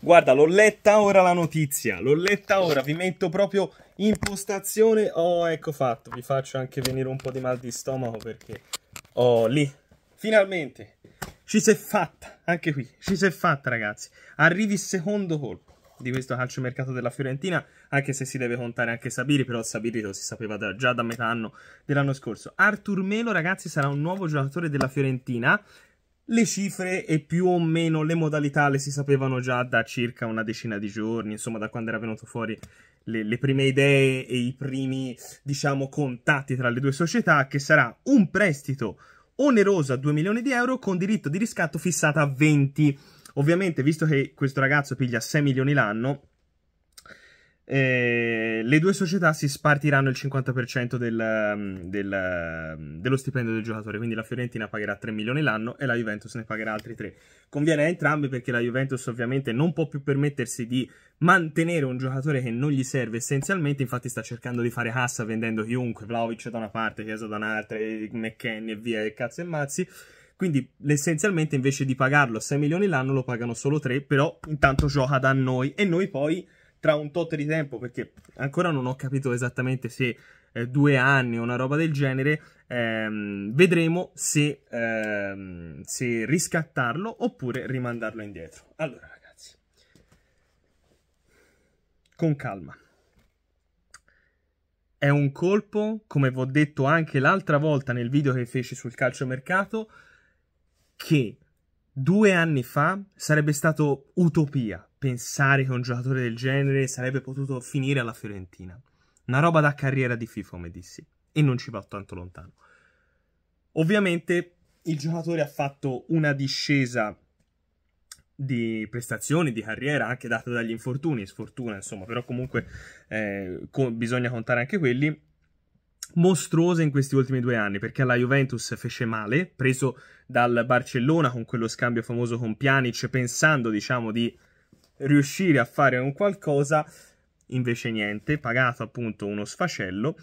Guarda, l'ho letta ora la notizia, l'ho letta ora, vi metto proprio impostazione. Oh, ecco fatto, vi faccio anche venire un po' di mal di stomaco perché... Oh, lì, finalmente, ci si è fatta, anche qui, ci si è fatta ragazzi. Arrivi il secondo colpo di questo calciomercato della Fiorentina, anche se si deve contare anche Sabiri, però Sabiri lo si sapeva da, già da metà anno dell'anno scorso. Artur Melo, ragazzi, sarà un nuovo giocatore della Fiorentina le cifre e più o meno le modalità le si sapevano già da circa una decina di giorni, insomma da quando era venuto fuori le, le, prime idee e i primi, diciamo, contatti tra le due società, che sarà un prestito oneroso a 2 milioni di euro con diritto di riscatto fissato a 20. Ovviamente, visto che questo ragazzo piglia 6 milioni l'anno, eh, le due società si spartiranno il 50% del, mm, del, mm, dello stipendio del giocatore, quindi la Fiorentina pagherà 3 milioni l'anno e la Juventus ne pagherà altri 3. Conviene a entrambi perché la Juventus ovviamente non può più permettersi di mantenere un giocatore che non gli serve essenzialmente, infatti sta cercando di fare cassa vendendo chiunque, Vlaovic da una parte, Chiesa da un'altra, McKenny e via, e cazzo e mazzi. Quindi essenzialmente invece di pagarlo 6 milioni l'anno lo pagano solo 3, però intanto gioca da noi e noi poi tra un tot di tempo, perché ancora non ho capito esattamente se eh, due anni o una roba del genere, ehm, vedremo se, ehm, se riscattarlo oppure rimandarlo indietro. Allora, ragazzi, con calma. È un colpo, come vi ho detto anche l'altra volta nel video che feci sul calciomercato, che due anni fa sarebbe stato utopia pensare che un giocatore del genere sarebbe potuto finire alla Fiorentina. Una roba da carriera di FIFA, come dissi, e non ci va tanto lontano. Ovviamente il giocatore ha fatto una discesa di prestazioni, di carriera, anche data dagli infortuni, sfortuna, insomma, però comunque eh, co- bisogna contare anche quelli. Mostruose in questi ultimi due anni perché alla Juventus fece male, preso dal Barcellona con quello scambio famoso con Pjanic, pensando diciamo di riuscire a fare un qualcosa, invece niente, pagato appunto uno sfacello.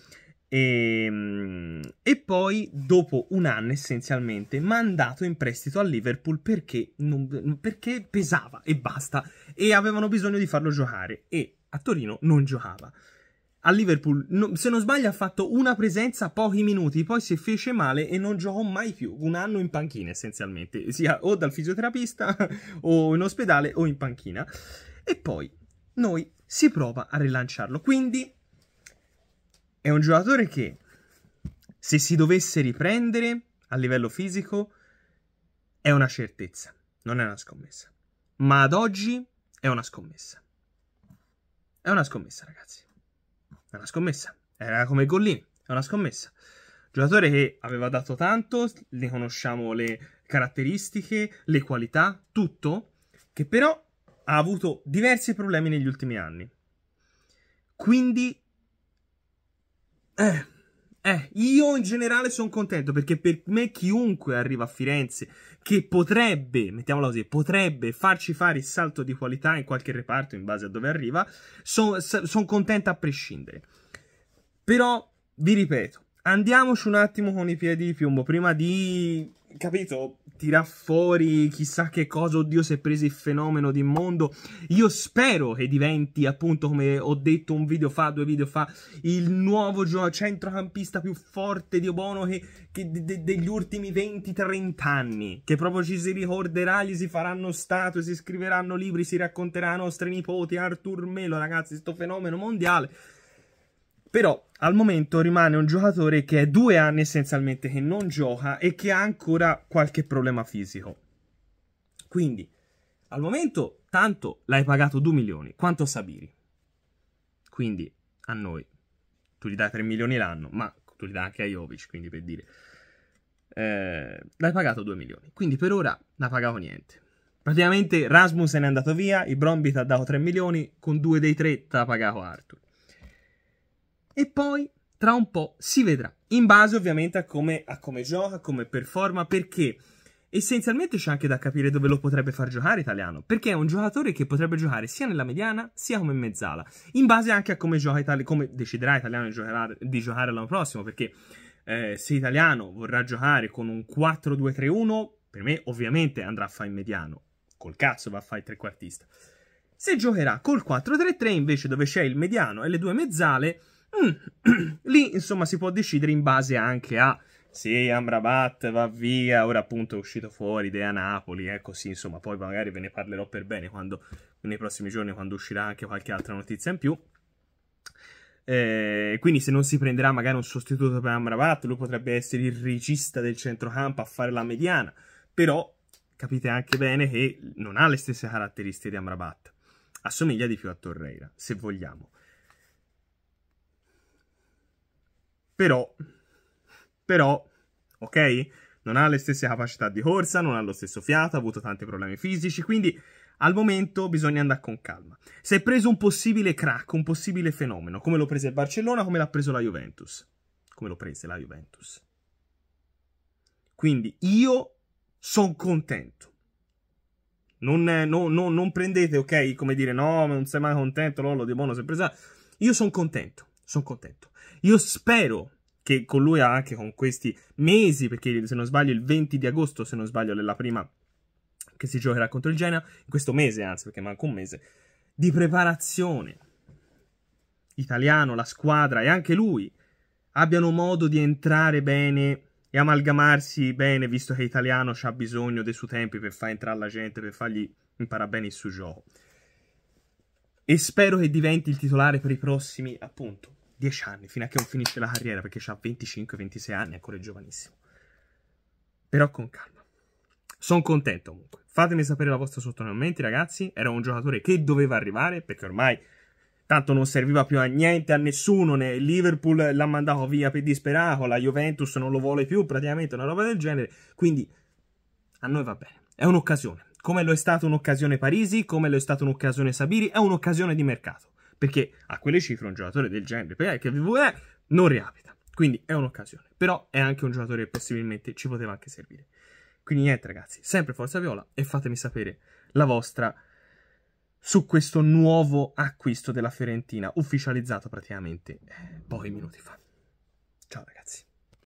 E, ehm, e, poi, dopo un anno essenzialmente, mandato in prestito a Liverpool perché, non, perché pesava e basta. E avevano bisogno di farlo giocare. E a Torino non giocava a Liverpool, no, se non sbaglio, ha fatto una presenza pochi minuti, poi si fece male e non giocò mai più. Un anno in panchina, essenzialmente, sia o dal fisioterapista, o in ospedale, o in panchina. E poi noi si prova a rilanciarlo. Quindi è un giocatore che, se si dovesse riprendere a livello fisico, è una certezza, non è una scommessa. Ma ad oggi è una scommessa. È una scommessa, ragazzi. È una scommessa. Era come Gollini, è una scommessa. Giocatore che aveva dato tanto, ne conosciamo le caratteristiche, le qualità, tutto, che però ha avuto diversi problemi negli ultimi anni. Quindi... Eh eh, io in generale sono contento perché per me chiunque arriva a Firenze che potrebbe, mettiamola così, potrebbe farci fare il salto di qualità in qualche reparto in base a dove arriva, sono son contento a prescindere. Però, vi ripeto, andiamoci un attimo con i piedi di piombo prima di capito, tira fuori chissà che cosa, oddio si è preso il fenomeno di mondo. Io spero che diventi, appunto, come ho detto un video fa, due video fa, il nuovo centrocampista più forte di Obono che, che de, de, degli ultimi 20-30 anni, che proprio ci si ricorderà, gli si faranno statue, si scriveranno libri, si racconterà ai nostri nipoti, Artur Melo, ragazzi, sto fenomeno mondiale però al momento rimane un giocatore che è due anni essenzialmente che non gioca e che ha ancora qualche problema fisico. Quindi, al momento, tanto l'hai pagato 2 milioni, quanto Sabiri. Quindi, a noi, tu gli dai 3 milioni l'anno, ma tu li dai anche a Jovic, quindi per dire. Eh, l'hai pagato 2 milioni, quindi per ora non ha pagato niente. Praticamente Rasmus è andato via, il Brombit ha dato 3 milioni, con 2 dei 3 ti ha pagato Arthur e poi tra un po' si vedrà, in base ovviamente a come, a come gioca, come performa, perché essenzialmente c'è anche da capire dove lo potrebbe far giocare italiano, perché è un giocatore che potrebbe giocare sia nella mediana sia come mezzala, in base anche a come gioca Italiano, come deciderà italiano di giocare, di giocare l'anno prossimo, perché eh, se italiano vorrà giocare con un 4-2-3-1, per me ovviamente andrà a fare in mediano, col cazzo va a fare il trequartista. Se giocherà col 4-3-3 invece dove c'è il mediano e le due mezzale, Mm. Lì, insomma, si può decidere in base anche a sì, Amrabat va via, ora appunto è uscito fuori Dea Napoli, ecco eh, sì, insomma, poi magari ve ne parlerò per bene quando, nei prossimi giorni quando uscirà anche qualche altra notizia in più. Eh, quindi se non si prenderà magari un sostituto per Amrabat, lui potrebbe essere il regista del centrocampo a fare la mediana, però capite anche bene che non ha le stesse caratteristiche di Amrabat, assomiglia di più a Torreira, se vogliamo. però, però, ok? Non ha le stesse capacità di corsa, non ha lo stesso fiato, ha avuto tanti problemi fisici, quindi al momento bisogna andare con calma. Si è preso un possibile crack, un possibile fenomeno, come lo prese il Barcellona, come l'ha preso la Juventus. Come lo prese la Juventus. Quindi io sono contento. Non, no, no, non, prendete, ok, come dire, no, non sei mai contento, Lollo, di Bono buono sei presa. Io sono contento, sono contento. Io spero che con lui anche con questi mesi, perché se non sbaglio il 20 di agosto, se non sbaglio, è la prima che si giocherà contro il Genoa, in questo mese anzi, perché manca un mese, di preparazione italiano, la squadra e anche lui abbiano modo di entrare bene e amalgamarsi bene, visto che italiano ha bisogno dei suoi tempi per far entrare la gente, per fargli imparare bene il suo gioco. E spero che diventi il titolare per i prossimi, appunto, 10 anni, fino a che non finisce la carriera, perché ha 25-26 anni, è ancora giovanissimo. Però con calma. Sono contento comunque. Fatemi sapere la vostra sotto nei commenti, ragazzi. Era un giocatore che doveva arrivare, perché ormai tanto non serviva più a niente, a nessuno. Né Liverpool l'ha mandato via per disperato, la Juventus non lo vuole più, praticamente una roba del genere. Quindi a noi va bene. È un'occasione. Come lo è stata un'occasione Parisi, come lo è stata un'occasione Sabiri, è un'occasione di mercato. Perché a quelle cifre un giocatore del genere, per che VVE non reapita. Quindi è un'occasione. Però è anche un giocatore che possibilmente ci poteva anche servire. Quindi niente ragazzi, sempre Forza Viola e fatemi sapere la vostra su questo nuovo acquisto della Fiorentina, ufficializzato praticamente eh, pochi minuti fa. Ciao ragazzi.